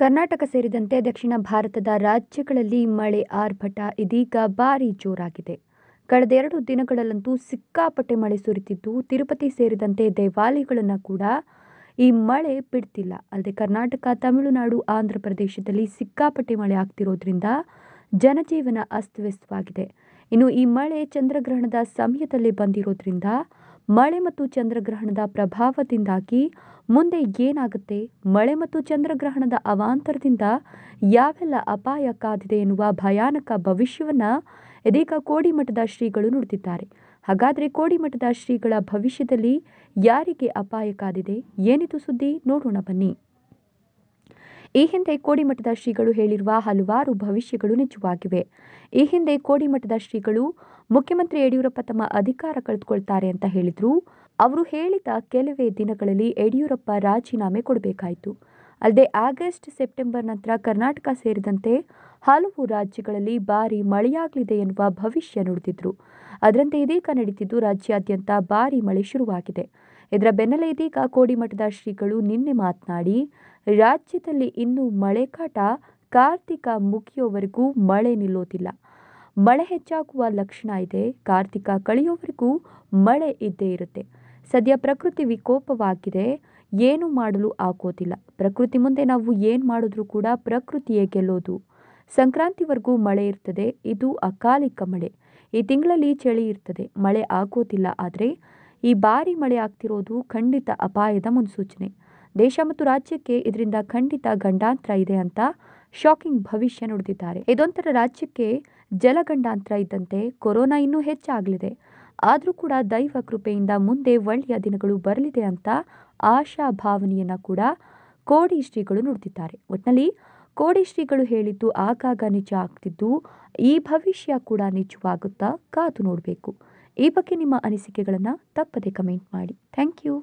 ಕರ್ನಾಟಕ ಸೇರಿದಂತೆ ದಕ್ಷಿಣ ಭಾರತದ ರಾಜ್ಯಗಳಲ್ಲಿ ಮಳೆ ಆರ್ಭಟ ಇದೀಗ ಭಾರಿ ಜೋರಾಗಿದೆ ಕಳೆದ ಎರಡು ದಿನಗಳಲ್ಲಂತೂ ಸಿಕ್ಕಾಪಟ್ಟೆ ಮಳೆ ಸುರಿತಿದ್ದು ತಿರುಪತಿ ಸೇರಿದಂತೆ ದೇವಾಲಯಗಳನ್ನು ಕೂಡ ಈ ಮಳೆ ಬಿಡ್ತಿಲ್ಲ ಅಲ್ಲದೆ ಕರ್ನಾಟಕ ತಮಿಳುನಾಡು ಆಂಧ್ರ ಪ್ರದೇಶದಲ್ಲಿ ಸಿಕ್ಕಾಪಟ್ಟೆ ಮಳೆ ಆಗ್ತಿರೋದ್ರಿಂದ ಜನಜೀವನ ಅಸ್ತವ್ಯಸ್ತವಾಗಿದೆ ಇನ್ನು ಈ ಮಳೆ ಚಂದ್ರಗ್ರಹಣದ ಸಮಯದಲ್ಲಿ ಬಂದಿರೋದ್ರಿಂದ ಮಳೆ ಮತ್ತು ಚಂದ್ರಗ್ರಹಣದ ಪ್ರಭಾವದಿಂದಾಗಿ ಮುಂದೆ ಏನಾಗುತ್ತೆ ಮಳೆ ಮತ್ತು ಚಂದ್ರಗ್ರಹಣದ ಅವಾಂತರದಿಂದ ಯಾವೆಲ್ಲ ಅಪಾಯ ಕಾದಿದೆ ಎನ್ನುವ ಭಯಾನಕ ಭವಿಷ್ಯವನ್ನು ಇದೀಗ ಕೋಡಿಮಠದ ಶ್ರೀಗಳು ನುಡಿದಿದ್ದಾರೆ ಹಾಗಾದರೆ ಕೋಡಿಮಠದ ಶ್ರೀಗಳ ಭವಿಷ್ಯದಲ್ಲಿ ಯಾರಿಗೆ ಅಪಾಯ ಕಾದಿದೆ ಏನಿದು ಸುದ್ದಿ ನೋಡೋಣ ಬನ್ನಿ ಈ ಹಿಂದೆ ಕೋಡಿಮಠದ ಶ್ರೀಗಳು ಹೇಳಿರುವ ಹಲವಾರು ಭವಿಷ್ಯಗಳು ನಿಜವಾಗಿವೆ ಈ ಹಿಂದೆ ಕೋಡಿಮಠದ ಶ್ರೀಗಳು ಮುಖ್ಯಮಂತ್ರಿ ಯಡಿಯೂರಪ್ಪ ತಮ್ಮ ಅಧಿಕಾರ ಕಳೆದುಕೊಳ್ತಾರೆ ಅಂತ ಹೇಳಿದ್ರು ಅವರು ಹೇಳಿದ ಕೆಲವೇ ದಿನಗಳಲ್ಲಿ ಯಡಿಯೂರಪ್ಪ ರಾಜೀನಾಮೆ ಕೊಡಬೇಕಾಯಿತು ಅಲ್ಲದೆ ಆಗಸ್ಟ್ ಸೆಪ್ಟೆಂಬರ್ ನಂತರ ಕರ್ನಾಟಕ ಸೇರಿದಂತೆ ಹಲವು ರಾಜ್ಯಗಳಲ್ಲಿ ಭಾರೀ ಮಳೆಯಾಗಲಿದೆ ಎನ್ನುವ ಭವಿಷ್ಯ ನುಡಿದಿದ್ರು ಅದರಂತೆ ಇದೀಗ ನಡೀತಿದ್ದು ರಾಜ್ಯಾದ್ಯಂತ ಭಾರೀ ಮಳೆ ಶುರುವಾಗಿದೆ ಇದರ ಬೆನ್ನಲ್ಲೇ ಇದೀಗ ಕೋಡಿಮಠದ ಶ್ರೀಗಳು ನಿನ್ನೆ ಮಾತನಾಡಿ ರಾಜ್ಯದಲ್ಲಿ ಇನ್ನೂ ಮಳೆ ಕಾಟ ಕಾರ್ತಿಕ ಮುಗಿಯೋವರೆಗೂ ಮಳೆ ನಿಲ್ಲೋದಿಲ್ಲ ಮಳೆ ಹೆಚ್ಚಾಗುವ ಲಕ್ಷಣ ಇದೆ ಕಾರ್ತಿಕ ಕಳೆಯೋವರೆಗೂ ಮಳೆ ಇದ್ದೇ ಇರುತ್ತೆ ಸದ್ಯ ಪ್ರಕೃತಿ ವಿಕೋಪವಾಗಿದೆ ಏನು ಮಾಡಲು ಆಗೋದಿಲ್ಲ ಪ್ರಕೃತಿ ಮುಂದೆ ನಾವು ಏನು ಮಾಡಿದ್ರೂ ಕೂಡ ಪ್ರಕೃತಿಯೇ ಗೆಲ್ಲೋದು ಸಂಕ್ರಾಂತಿವರೆಗೂ ಮಳೆ ಇರ್ತದೆ ಇದು ಅಕಾಲಿಕ ಮಳೆ ಈ ತಿಂಗಳಲ್ಲಿ ಚಳಿ ಇರ್ತದೆ ಮಳೆ ಆಗೋದಿಲ್ಲ ಆದರೆ ಈ ಬಾರಿ ಮಳೆ ಆಗ್ತಿರೋದು ಖಂಡಿತ ಅಪಾಯದ ಮುನ್ಸೂಚನೆ ದೇಶ ಮತ್ತು ರಾಜ್ಯಕ್ಕೆ ಇದರಿಂದ ಖಂಡಿತ ಗಂಡಾಂತರ ಇದೆ ಅಂತ ಶಾಕಿಂಗ್ ಭವಿಷ್ಯ ನುಡಿದಿದ್ದಾರೆ ಇದೊಂಥರ ರಾಜ್ಯಕ್ಕೆ ಜಲಗಂಡಾಂತರ ಇದ್ದಂತೆ ಕೊರೋನಾ ಇನ್ನೂ ಹೆಚ್ಚಾಗಲಿದೆ ಆದರೂ ಕೂಡ ದೈವ ಕೃಪೆಯಿಂದ ಮುಂದೆ ಒಳ್ಳೆಯ ದಿನಗಳು ಬರಲಿದೆ ಅಂತ ಆಶಾ ಭಾವನೆಯನ್ನು ಕೂಡ ಕೋಡಿ ಶ್ರೀಗಳು ನುಡಿದಿದ್ದಾರೆ ಒಟ್ನಲ್ಲಿ ಕೋಡಿ ಶ್ರೀಗಳು ಹೇಳಿದ್ದು ಆಗಾಗ ನಿಜ ಆಗ್ತಿದ್ದು ಈ ಭವಿಷ್ಯ ಕೂಡ ನಿಜವಾಗುತ್ತಾ ಕಾದು ನೋಡಬೇಕು ಈ ಬಗ್ಗೆ ನಿಮ್ಮ ಅನಿಸಿಕೆಗಳನ್ನು ತಪ್ಪದೆ ಕಮೆಂಟ್ ಮಾಡಿ ಥ್ಯಾಂಕ್ ಯು